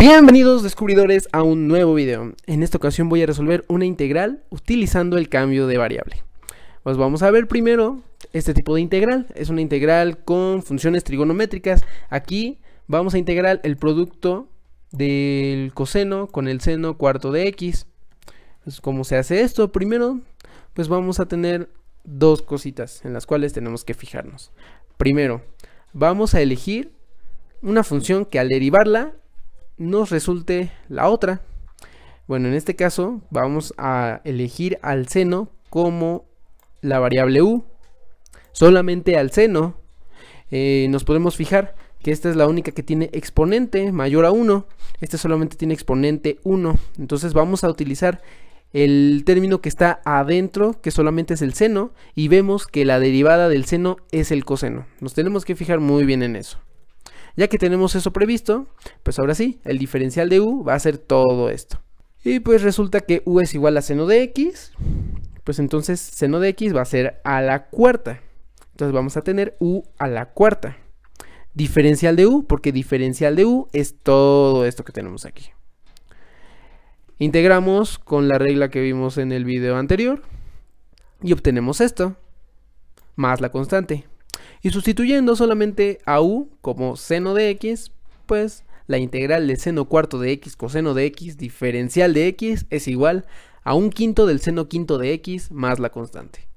Bienvenidos descubridores a un nuevo video. En esta ocasión voy a resolver una integral utilizando el cambio de variable. Pues vamos a ver primero este tipo de integral. Es una integral con funciones trigonométricas. Aquí vamos a integrar el producto del coseno con el seno cuarto de x. Pues, ¿Cómo se hace esto? Primero, pues vamos a tener dos cositas en las cuales tenemos que fijarnos. Primero, vamos a elegir una función que al derivarla nos resulte la otra. Bueno, en este caso vamos a elegir al seno como la variable u. Solamente al seno eh, nos podemos fijar que esta es la única que tiene exponente mayor a 1. Este solamente tiene exponente 1. Entonces vamos a utilizar el término que está adentro, que solamente es el seno, y vemos que la derivada del seno es el coseno. Nos tenemos que fijar muy bien en eso. Ya que tenemos eso previsto, pues ahora sí, el diferencial de u va a ser todo esto. Y pues resulta que u es igual a seno de x, pues entonces seno de x va a ser a la cuarta. Entonces vamos a tener u a la cuarta. Diferencial de u, porque diferencial de u es todo esto que tenemos aquí. Integramos con la regla que vimos en el video anterior y obtenemos esto, más la constante. Y sustituyendo solamente a u como seno de x, pues la integral de seno cuarto de x coseno de x diferencial de x es igual a un quinto del seno quinto de x más la constante.